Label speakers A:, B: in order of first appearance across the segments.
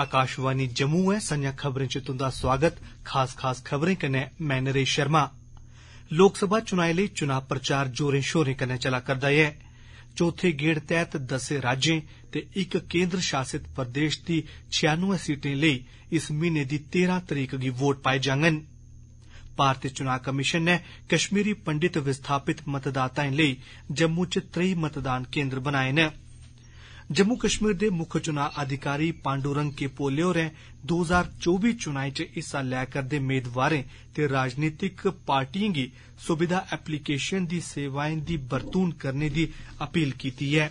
A: आकाशवाणी जम्मू ऐ संजा खबरें च तुंदा स्वागत खास खास खबरें कन्नै मैं नरेश शर्मा लोकसभा चुनाएं लेई चुनाव प्रचार जोरें शोरें कन्नै चला करदा ऐं ਚੌਥੇ ਗੇੜ ਤਹਿਤ ਦਸੇ ਰਾਜਾਂ ਤੇ ਇੱਕ ਕੇਂਦਰ ਸ਼ਾਸਿਤ ਪ੍ਰਦੇਸ਼ ਦੀ 96 ਸੀਟਾਂ ਲਈ ਇਸ ਮਹੀਨੇ ਦੀ 13 ਤਰੀਕ ਦੀ ਵੋਟ ਪਾਏ ਜਾਣਗੇ ਭਾਰਤੀ ਚੋਣ ਕਮਿਸ਼ਨ ਨੇ ਕਸ਼ਮੀਰੀ ਪੰਡਿਤ ਵਿਸਥਾਪਿਤ ਮਤਦਾਤਾਵਾਂ ਲਈ ਜੰਮੂ 'ਚ 3 ਮਤਦਾਨ ਕੇਂਦਰ ਬਣਾਏ ਨੇ जम्मू कश्मीर दे मुक्ख चुना अधिकारी पांडु रंग के पोले होरें दो हजार चौबी चुनाएं च हिस्सा लै करदे मेदवारें ते राजनीतिक पार्टिएं गी सुविधा एप्लीकेशन दी सेवाएं दी बरतून करने दी अपील कीती ऐ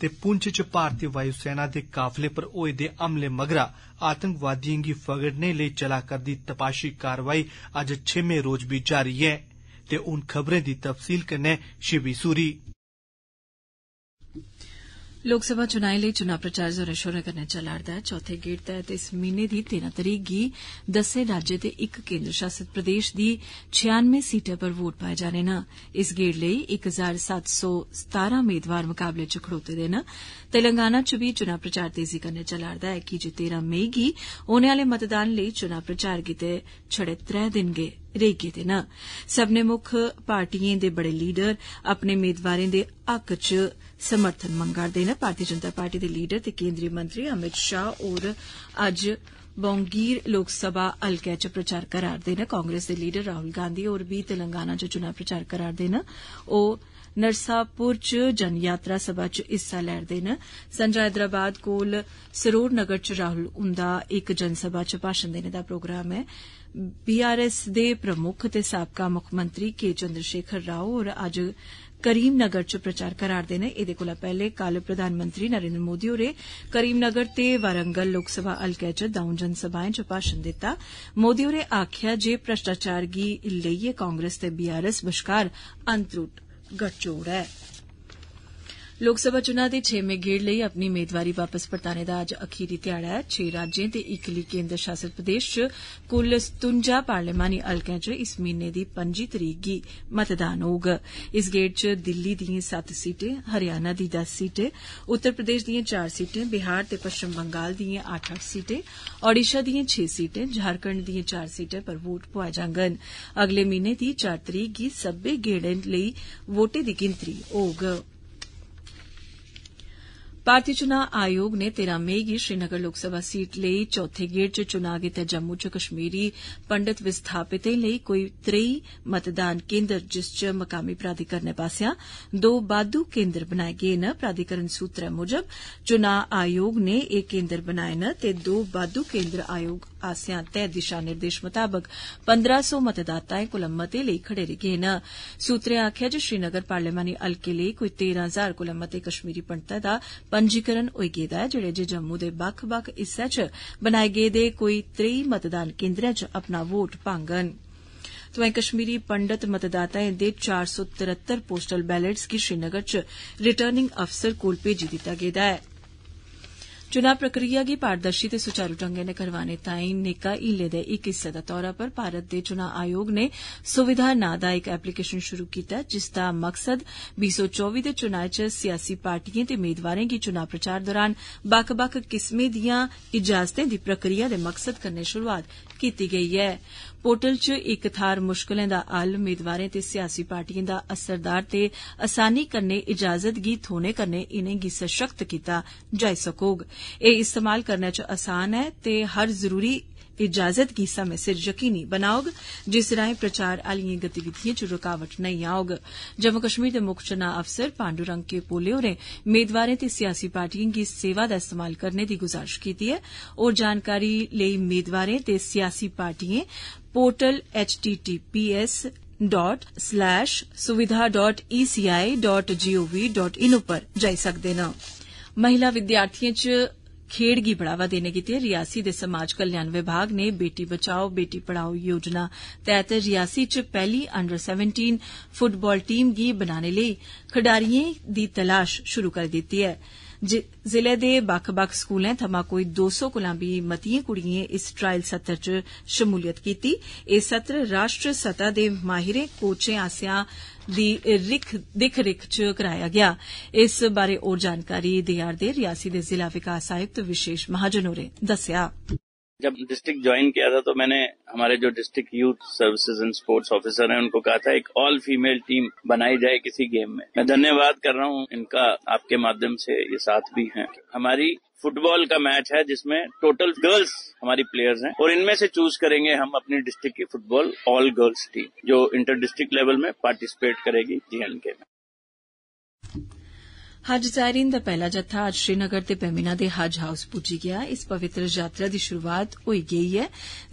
A: ते पुंछ च भारतीय वायु सेना दे काफले पर होए दे हमले मगरा आतंकवादिएं गी फगड़ने लेई चला'रदी तपाशी कार्रवाई अज्ज छेमें रोज़ बी जारी
B: लोकसभा चुनाएं लेई चुनां प्रचार जोरें शोरें कन्नै चला'रदा ऐ चौथे गेड़ तैह्त इस महीने दी तेरह तरीक गी दस्सें राज्यें ते इक केन्द्र शासित प्रदेश दी छियानवे सीटें पर वोट पाए जाने न इस गेड़ लेई इक हजार सत्त सौ सतारां मेदवार मुकाबले च खड़ोते दे न तेलंगाना च बी चुनां प्रचार तेजी कन्नै चला'रदा ऐ कीजे तेरह मई गी औने आले मतदान लेई चुनाव प्रचार गितै छड़े त्रै दिन गै रेई गेदे न सब्बने मुक्ख पार्टिएं दे बड़े लीडर अपने मेदवारें दे हक्क च समर्थन मंगा'रदे न भारतीय जनता पार्टी दे लीडर ते केन्द्रीय मंत्री अमित शाह होर अज्ज बौंगीर लोकसभा हलके च प्रचार करा'रदे न कांग्रेस दे लीडर राहुल गांधी होर बी तेलंगाना च चुनां प्रचार करा'रदे न ओ नरसापुर च जनयात्रा सभा च हिस्सा लै'रदे न संजा हैदराबाद कोल सरोर नगर च राहुल हुन्दा इक जनसभा च भाषण देने दा प्रोग्राम ऐं बीआरएस दे प्रमुक्ख ते साबका मुक्ख के चंद्रशेखर राव और अज करीमनगर च प्रचार करा'रदे न एहदे कोला पहले कल प्रधानमंत्री नरेन्द्र मोदी होरें करीमनगर ते वारंगल लोकसभा हल्के च दौं जनसभाएं च भाषण दिता मोदी होरें आखिया जे भ्रष्टाचार गी लेइयै कांग्रेस ते बीआरएस बश्कार अंतरूट गठजोड़ है लोकसभा चुनाव के दे छेमें गेड़ लेई अपनी मेदवारी वापस परताने दा अज अखीरी ध्याड़ा ऐ छे राज्यें ते इकली केन्द्र शासित प्रदेश च कुल सतुंजा पार्लियमानी हल्कें च इस महीने दी पं'जी तरीक गी मतदान होग इस गेड़ च दिल्ली दिएं सत्त सीटें हरियाणा दी दस सीटें उत्तर प्रदेश दिएं चार सीटें बिहार ते पच्छम बंगाल दिएं अट्ठ अट्ठ सीटें ओडिशा दिएं छे सीटें झारखंड दिएं चार सीटें पर वोट पाए जांगन अगले महीने दी चार तरीक गी सब्बे गेड़ें लेई वोटें दी गिनतरी होगी भारतीय चुनाव आयोग ने तेरह मई की श्रीनगर लोकसभा सीट ले चौथे गेड़ च चुनाव गितै जम्मू च कश्मीरी पंडित विस्थापितें कोई त्रेई मतदान केन्द्र जिस च मकामी प्राधिकरण पास्सेआ दो बाद्दू केन्द्र बनाए गए न प्राधिकरण सूत्र मुजब चुनाव आयोग ने एक केन्द्र बनाए न ते दो बाद्दू केन्द्र आयोग आसिया तय दिशा निर्देश मताबक पन्द्रह सौ मतदाताएं कोल मते खड़े खडेरे गए न सूत्रें आक्खेआ श्रीनगर पार्लियामानी हल्के लेई कोई तेरह हजार कोल मते कश्मीरी पंडित पंजीकरण होई गेदा ऐ जेहड़े जे जम्मू दे बक्ख बक्ख हिस्सें च बनाए गेदे कोई त्रेई मतदान केन्द्रें च अपना वोट पांगन तोआई कश्मीरी पंडित मतदाताएं दे चार सौ तरत्तर पोस्टल बैलेट्स गी श्रीनगर च रिटर्निंग अफसर कोल भेजी दित्ता गेदा हा चुनाव प्रक्रिया गी पारदर्शी ते सुचारू ढंगे ने करवाने ताई निका हीले दे इक हिस्से दे तौरा पर भारत दे चुनाव आयोग ने सुविधा नां दा इक एप्लीकेशन शुरू कीता जिसका मकसद बीह् सौ चौबी दे चुनाव च सियासी पार्टिएं ते मेदवारें गी चुनाव प्रचार दौरान बक-बक किस्में दियां इजाजतें दी प्रक्रिया दे मकसद कन्नै शुरूआत कीती गेई ऐ पोर्टल च इक थाहर मुश्कलें दा हल मेदवारें ते सियासी पार्टिएं दा असरदार ते असानी कन्नै इजाजत गी थोने कन्नै इनेंगी सशक्त कीता जाई सकोग एह् इस्तेमाल करने च असान ऐ ते हर जरूरी ऐ इजाजत गी समय सिर यकीनी बनाग जिस राय प्रचार आलिएं गतिविधियों च रूकावट नहीं आग जम्मू कश्मीर के मुख्य चुनाव अफसर पांडुरंग के पोले होरें मेदवारें ते सियासी पार्टिएं की सेवा का इस्तेमाल करने की गुजारिश की है और जानकारी लेई मेदवारें ते सियासी पार्टिएं portal https dot slash Suvidha dot ECI dot GOV dot in पर जाई सकते महिला विद्यार्थियों च ਖੇਡ ਗੀ ਬੜਾਵਾ ਦੇਣੇ ਕੀਤੇ ਰਿਆਸੀ ਦੇ ਸਮਾਜ ਕਲਿਆਣ ਵਿਭਾਗ ਨੇ ਬੇਟੀ ਬਚਾਓ ਬੇਟੀ ਪੜਾਓ ਯੋਜਨਾ ਤਹਿਤ ਰਿਆਸੀ ਚ ਪਹਿਲੀ ਅੰਡਰ 17 ਫੁੱਟਬਾਲ ਟੀਮ ਕੀ ਬਣਾਉਣ ਲਈ ਖਿਡਾਰੀਆਂ ਦੀ ਤਲਾਸ਼ ਸ਼ੁਰੂ ਕਰ ਦਿੱਤੀ ਹੈ जिले दे बक्ख बक्ख स्कूलें थमां कोई दो सौ कोला बी मतिएं कुड़िएं इस ट्रायल सत्र च शमूलियत कीती एह् सत्र राष्ट्री सतह दे माहिरें कोचें आस्सेआ दी दिक्ख रिक्ख च कराया गेआ इस बारै होर जानकारी देआ'रदे रियासी दे जिला विकास आयुक्त विशेष महाजन होरें दस्सेआ
A: जब डिस्ट्रिक्ट ज्वाइन किया था तो मैंने हमारे जो district youth services and sports officer हैं उनको कहा था एक ऑल फीमेल टीम बनाई जाए किसी गेम में मैं धन्यवाद कर रहा हूँ इनका आपके माध्यम से ये साथ भी हैं हमारी फुटबॉल का मैच है जिसमें टोटल गर्ल्स हमारी प्लेयर्स हैं और इनमें से चूज करेंगे हम अपनी डिस्ट्रिक्ट की फुटबॉल ऑल गर्ल्स टीम जो इंटर डिस्ट्रिक्ट लेवल में पार्टिसिपेट करेगी जीएनके में
B: ਹਜ ਜ਼ਾਇਰੀਨ ਦਾ ਪਹਿਲਾ ਜੱਥਾ ਅੱਜ ਸ਼੍ਰੀਨਗਰ ਤੇ ਪੈਮੀਨਾ ਦੇ ਹਜ ਹਾਊਸ ਪੁੱਜੀ ਗਿਆ ਇਸ ਪਵਿੱਤਰ ਯਾਤਰਾ ਦੀ ਸ਼ੁਰੂਆਤ ਹੋਈ ਗਈ ਹੈ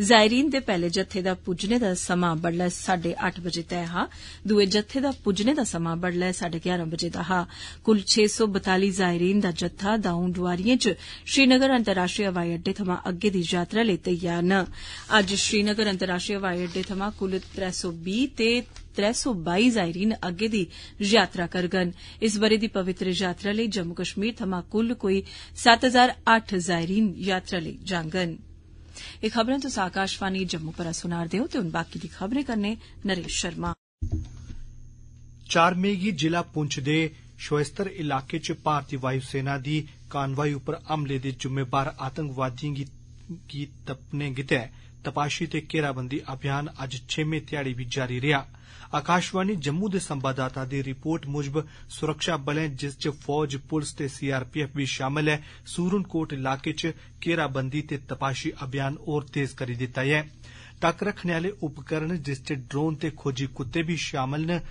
B: ਜ਼ਾਇਰੀਨ ਦੇ ਪਹਿਲੇ ਜੱਥੇ ਦਾ ਪੁੱਜਣੇ ਦਾ ਸਮਾਂ ਬੜਲਾ 8:30 ਵਜੇ ਤੈਅ ਹਾ ਦੂਏ ਜੱਥੇ ਦਾ ਪੁੱਜਣੇ ਦਾ ਸਮਾਂ ਬੜਲਾ 11:30 ਵਜੇ ਦਾ ਹਾ ਕੁੱਲ 642 ਜ਼ਾਇਰੀਨ ਦਾ ਜੱਥਾ ਦਾਉਂ ਦੁਆਰੀਆਂ 'ਚ ਸ਼੍ਰੀਨਗਰ ਅੰਤਰਰਾਸ਼ਟਰੀ ਹਵਾਈ ਅੱਡੇ ਥਮਾਂ ਅੱਗੇ ਦੀ ਯਾਤਰਾ ਲਈ ਤਿਆਰ ਨ ਅੱਜ ਸ਼੍ਰੀਨਗਰ ਅੰਤਰਰਾਸ਼ਟਰੀ ਹਵਾਈ ਅੱਡੇ ਥਮਾਂ ਕੁੱਲ 320 ਤੇ त्रै सौ बाई जायरीन अग्गे दी यात्रा करङन इस बरे दी पवित्र यात्रा लेई जम्मू कश्मीर थमां कुल कोई सत्त हजार अट्ठ जायरीन यात्रा लेई जांगन
A: चार मई गी जिला पुंछ दे ष्वस्तर इलाके च भारतीय वायु सेना दी कानवाई उप्पर हमले दे जुम्मेवार आतंकवादिएं गी तप्पने लेई तपाशी ते घेराबंदी अभियान अज्ज छेमें ध्याड़ी बी जारी रेहा आकाशवाणी जम्मू दे संवाददाता दी रिपोर्ट मुजब सुरक्षाबलें जिस च फौज पुलस ते सीआरपीएफ बी शामल ऐसरनकोट इलाके च घेराबंदी ते तपाशी अभियान होर तेज करी दित्ता ऐ तक्क रखने आले उपकरण जिस च ड्रोन ते खोजी कुत्ते बी शामल न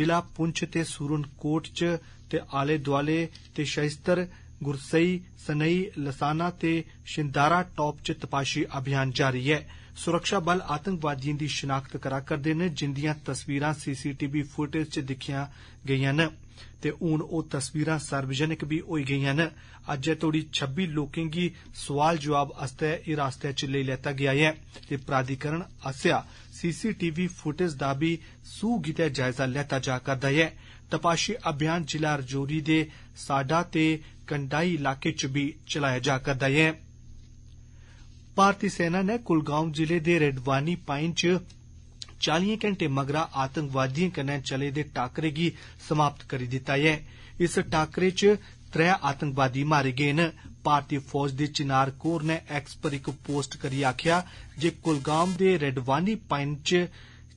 A: जिला पुंछ ते सुरनकोट च ते आले दौआले ते शिस्तर ਗੁਰਸਈ ਸਨਈ ਲਸਾਨਾ ਤੇ ਸ਼ਿੰਦਾਰਾ ਟੌਪ ਚ ਤਪਾਸ਼ੀ ਅਭਿਆਨ ਜਾਰੀ ਹੈ ਸੁਰੱਖਿਆ ਬਲ ਆਤੰਕਵਾਦੀਆਂ ਦੀ ਸ਼ਨਾਖਤ ਕਰਾ ਕਰਦੇ ਨੇ ਜਿੰਦੀਆਂ ਤਸਵੀਰਾਂ ਸੀਸੀਟੀਵੀ ਫੁਟੇਜ ਚ ਦਿਖੀਆਂ ਗਈਆਂ ਨੇ ਤੇ ਹੁਣ ਉਹ ਤਸਵੀਰਾਂ ਸਰਵਜਨਿਕ ਵੀ ਹੋਈ ਗਈਆਂ ਨੇ ਅੱਜ ਤੋੜੀ 26 ਲੋਕਾਂ ਦੀ ਸਵਾਲ ਜਵਾਬ ਅਸਤੇ ਇਹ ਰਾਸਤੇ ਚ ਲੈ ਲਿਆ ਗਿਆ ਹੈ ਤੇ ਪ੍ਰਾਧੀਕਰਨ ਅਸਿਆ ਸੀਸੀਟੀਵੀ ਫੁਟੇਜ ਦਾ ਵੀ ਸੂਗੀ ਜਾਇਜ਼ਾ ਲੈਤਾ ਜਾ ਕਰਦਾ ਹੈ तपाशी अभियान जिला रजौरी दे साडा ते कंडाई इलाके च बी चलाया जा करदा ऐ भारती सेना ने कुलगाम जिले दे रेडवानी पाइन च चालिएं घैंटे मगरा आतंकवादियों कन्नै चले दे टाकरे गी समाप्त करी दित्ता ऐ इस टाकरे च त्रै आतंकवादी मारे गए न भारतीय फौज दे चिनार कोर ने एक्स पर एक पोस्ट करी आक्खेआ जे कुलगाम दे रेडवानी पाइन च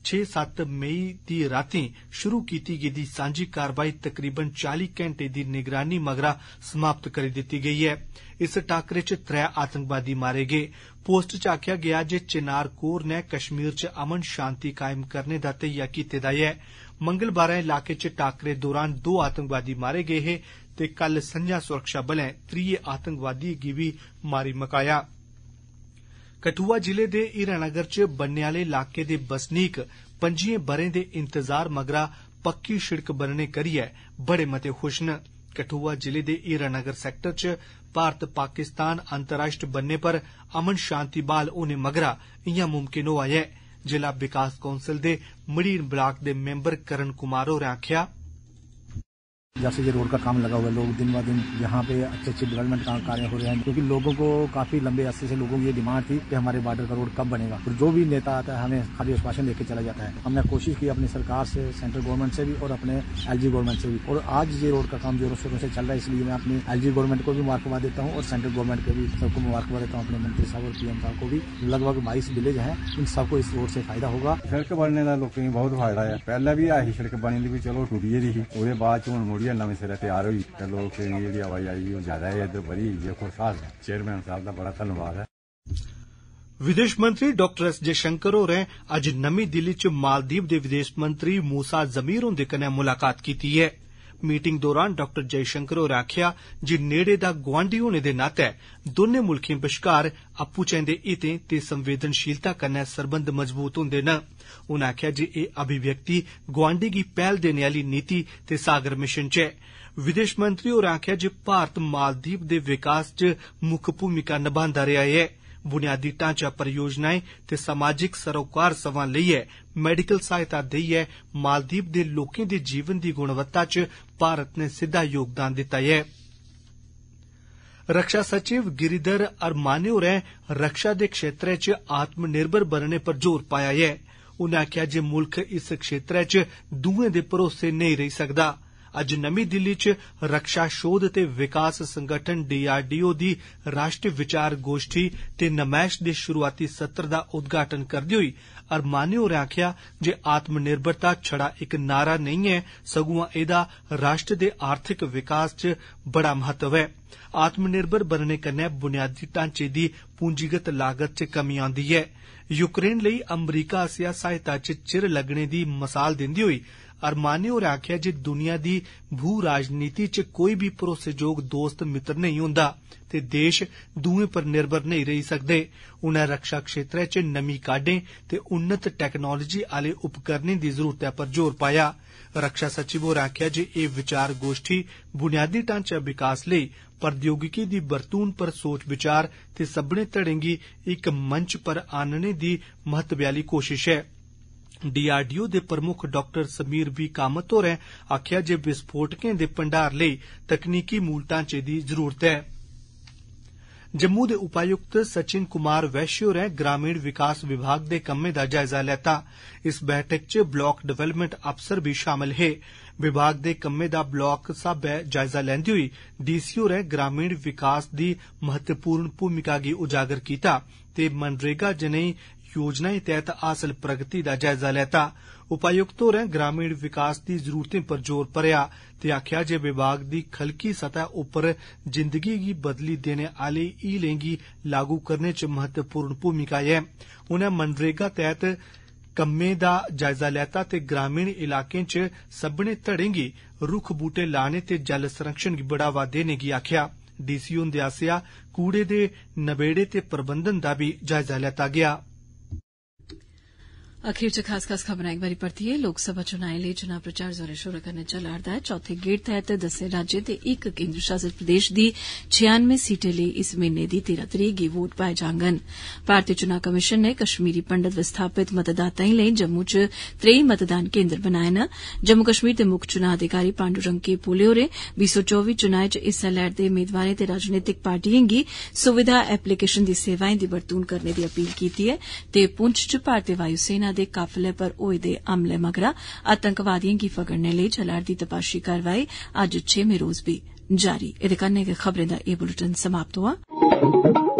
A: छे सत्त मई दी रातीं शुरू कीती गेदी सांझी कारवाई तकरीबन चाली घैंटे दी निगरानी मगरा समाप्त करी दिती गेई ऐ इस टाकरे च त्रै आतंकवादी मारे गे पोस्ट च आक्खेआ गेआ जे चिनार कोर नै कश्मीर च अमन शांति कायम करने दा धैइया कीते दा ऐ मंगलवारे इलाके च टाकरे दौरान दो आतंकवादी मारे गे हे ते कल संझा सुरक्षाबलें त्रिए आतंकवादिएं गी बी मारी मकाया हा कठुआ जिले दे हीरानगर च ब'न्ने आहले इलाकें दे बसनीक पंजीयें ब'रे दे इंतजार मगरा पक्की सिड़क बनने करियै बड़े मते खुश न कठुआ जिले दे हीरानगर सैक्टर च भारत पाकिस्तान अंतर्राष्ट्रीय ब'न्ने पर अमन शांति बहाल होने मगरा इयां मुमकिन होआ ऐ जिला विकास कौंसल दे मड़ीरन ब्लाक दे मैम्बर करण कुमार होरें आक्खेआ हा जैसे ये रोड का काम लगा हुआ है लोग दिन ब दिन यहाँ पे अच्छे अच्छे डेवलपमेंट का कार्य हो रहे हैं क्योंकि लोगों को काफी लंबे अरसे से लोगों की ये डिमांड थी कि हमारे बॉर्डर का रोड कब बनेगा और जो भी नेता आता है हमें खाली आश्वासन लेके चला जाता है हमने कोशिश की अपनी सरकार से सेंट्रल गवर्नमेंट से भी और अपने एल गवर्नमेंट से भी और आज ये रोड का काम जोरों शोरों से चल रहा है इसलिए मैं अपनी एल गवर्नमेंट को भी मुबारकबाद देता हूँ और सेंट्रल गवर्नमेंट को भी सबको मुबारकबाद देता हूँ अपने मंत्री साहब और पीएम साहब को भी लगभग बाईस विलेज है इन सबको इस रोड से फायदा होगा सड़क बनने का लोगों बहुत फायदा है पहले भी आई सड़क बनी चलो टूटी रही ओर बाद ਵਧੀਆ ਨਵੇਂ ਸਿਰੇ ਤਿਆਰ ਹੋਈ ਤੇ ਲੋਕ ਜਿਹੜੀ ਆਵਾਜ਼ ਆਈ ਉਹ ਜ਼ਿਆਦਾ ਹੈ ਇਧਰ ਬੜੀ ਦੇਖੋ ਸਾਹਿਬ ਚੇਅਰਮੈਨ ਸਾਹਿਬ ਦਾ ਬੜਾ ਧੰਨਵਾਦ ਹੈ ਵਿਦੇਸ਼ ਮੰਤਰੀ डाक्टर एस जयशंकर होरें अज्ज नमीं दिल्ली च मालदीव दे विदेश मंत्री मूसा जमीर हुंदे कन्नै मुलाकात कीती ऐं मीटिंग दौरान डॉ जयशंकर होरें आक्खेआ जे नेड़े दा गोआंडी होने दे नाते दौनें मुल्खें बश्कार आपूचें दे हितें ते संवेदनशीलता कन्नै सरबंध मजबूत हुन्दे न उनें आक्खेआ जे एह् अभिव्यक्ति गोआंडे गी पैहल देने आली नीति ते सागर मिशन च ऐ विदेश मंत्री होरें आक्खेआ जे भारत मालदीव दे विकास च मुक्ख भूमिका नभान्दा रेआ ऐ बुनियादी ढांचा परियोजनाएं ते समाजिक सरोकार सवां लेइयै मैडिकल सहायता देइयै मालद्वीप दे लोकें दे जीवन दी गुणवत्ता च भारत नै सिद्दा योगदान दिता ऐ रक्षा सचिव गिरीधर अरमाने होरें रक्षा दे क्षेत्रै च आत्मनिर्भर बनने पर जोर पाया ऐ उनें आक्खेआ जे मुल्ख इस क्षेत्रै च दुए दे भरोसे नेई रेई सकदा ऐ ਅੱਜ ਨਵੀਂ ਦਿੱਲੀ 'ਚ ਰੱਖਿਆ ਸ਼ੋਧ ਤੇ ਵਿਕਾਸ ਸੰਗਠਨ DRDO ਦੀ ਰਾਸ਼ਟਰੀ ਵਿਚਾਰ ਗੋਸ਼ਟੀ ਤੇ ਨਮੈਸ਼ ਦੇ ਸ਼ੁਰੂਆਤੀ ਸੱਤਰ ਦਾ ਉਦਘਾਟਨ ਕਰਦੇ ਹੋਏ ਅਰਮਾਨਿਓ ਨੇ ਆਖਿਆ ਜੇ ਨਿਰਭਰਤਾ ਛੜਾ ਇੱਕ ਨਾਰਾ ਨਹੀਂ ਹੈ ਸਗੋਂ ਇਹਦਾ ਰਾਸ਼ਟਰ ਦੇ ਆਰਥਿਕ ਵਿਕਾਸ 'ਚ ਬੜਾ ਮਹੱਤਵ ਹੈ ਆਤਮ ਨਿਰਭਰ ਬਣਨੇ ਕੰਨੇ ਬੁਨਿਆਦੀ ਢਾਂਚੇ ਦੀ ਪੂੰਜੀਗਤ ਲਾਗਤ 'ਚ ਕਮੀ ਆਉਂਦੀ ਹੈ ਯੂਕਰੇਨ ਲਈ ਅਮਰੀਕਾ ਆਸਿਆ ਸਹਾਇਤਾ ਚ ਚਿਰ ਲੱਗਣੇ ਦੀ ਮਿਸਾਲ ਦਿੰਦੀ ਹੋਈ अरमाने होरें आक्खेआ जे दुनिया दी भू राजनीति च कोई बी भरोसेजोग दोस्त मित्र नेई होन्दा ते देश दुए पर निर्भर नेई रेही सकदे उनें रक्षा क्षेत्रै च नमीं काहडे ते उन्नत टैक्नालोजी आले उपकरणें दी जरूरतै पर जोर पाया रक्षा सचिव होरें आक्खेआ जे एह विचार गोष्ठी बुनियादी ढांचा विकास लेई प्रोद्योगिकी दी बरतून पर सोच विचार ते सब्बने घड़ें गी इक मंच पर आनने दी महत्वै आली कोश्ता डीआरडीओ ਦੇ ਪ੍ਰਮੁੱਖ ਡਾਕਟਰ ਸਮੀਰ ਵੀ ਕਾਮਤ ਹੋ ਰਹੇ ਆਖਿਆ ਜੇ ਵਿਸਫੋਟਕਾਂ ਦੇ ਭੰਡਾਰ ਲਈ ਤਕਨੀਕੀ ਮੂਲਤਾਂ ਦੀ ਜ਼ਰੂਰਤ ਹੈ ਜੰਮੂ ਦੇ ਉਪਾਯੁਕਤ ਸਚਿਨ ਕੁਮਾਰ ਵੈਸ਼ਿਓ ਰਹੇ ਗ੍ਰਾਮੀਣ ਵਿਕਾਸ ਵਿਭਾਗ ਦੇ ਕੰਮੇ ਦਾ ਜਾਇਜ਼ਾ ਲੈਤਾ ਇਸ ਬੈਠਕ ਚ ਬਲਾਕ ਡਿਵੈਲਪਮੈਂਟ ਅਫਸਰ ਵੀ ਸ਼ਾਮਲ ਹੈ ਵਿਭਾਗ ਦੇ ਕੰਮੇ ਦਾ ਬਲਾਕ ਸਭ ਜਾਇਜ਼ਾ ਲੈਂਦੀ ਹੋਈ ਡੀਸੀਓ ਰਹੇ ਗ੍ਰਾਮੀਣ ਵਿਕਾਸ ਦੀ ਮਹੱਤਵਪੂਰਨ ਭੂਮਿਕਾ ਗੀ ਉਜਾਗਰ ਕੀਤਾ ਤੇ ਮਨਰੇਗਾ ਜਨੇ ਯੋਜਨਾਏ तहत हासिल प्रगति का जायजा लैता उपायुक्त होरें ग्रामीण विकास की जरूरतें पर जोर भरेआ ते जे विभाग की खलकी सतह उप्पर जिंदगी गी बदली देने आले हीलें लागू करने च महत्वपूर्ण भूमिका है उनें मनरेगा तैहत कम्में दा जायजा लैता ग्रामीण इलाकें च सबने धड़ें रूख रूक्ख लाने ते जल संरक्षण की बढ़ावा देने गी आक्खेआ डी सी हुन्दे आस्सेआ कूड़े दे नबेड़े ते प्रबंधन का भी जायजा लैता गेआ
B: अखीर च खास खास खबर एक पढ़ती है लोकसभा चुनाव लेई चुनाव प्रचार जोरें करने चल रहा है चौथे गेड़ तहत दस राज्य के एक केन्द्र शासित प्रदेश की छियानवे सीटें लिए इस महीने की तेरह तरीक वोट पाए जांगन भारतीय चुनाव कमीशन ने कश्मीरी पंडित विस्थापित मतदाताओं लेई जम्मू च त्रेई मतदान केन्द्र बनाए न जम्मू कश्मीर के मुख्य चुनाव अधिकारी पांडुरंग के पोले हो बीह् सौ चौबी चुनाव च हिस्सा लै'रदे मेदवारें राजनीतिक पार्टियों की सुविधा एप्लीकेशन की सेवाएं की बरतून करने की अपील की पुंछ च भारतीय वायुसेना सेना दे काफिले पर होए दे हमले मगरा आतंकवादियों की फगड़ने लेई चला'रदी तपाशी कार्रवाई अज छेमें रोज भी जारी एदे कन्ने गै खबरें दा ए बुलेटिन समाप्त हुआ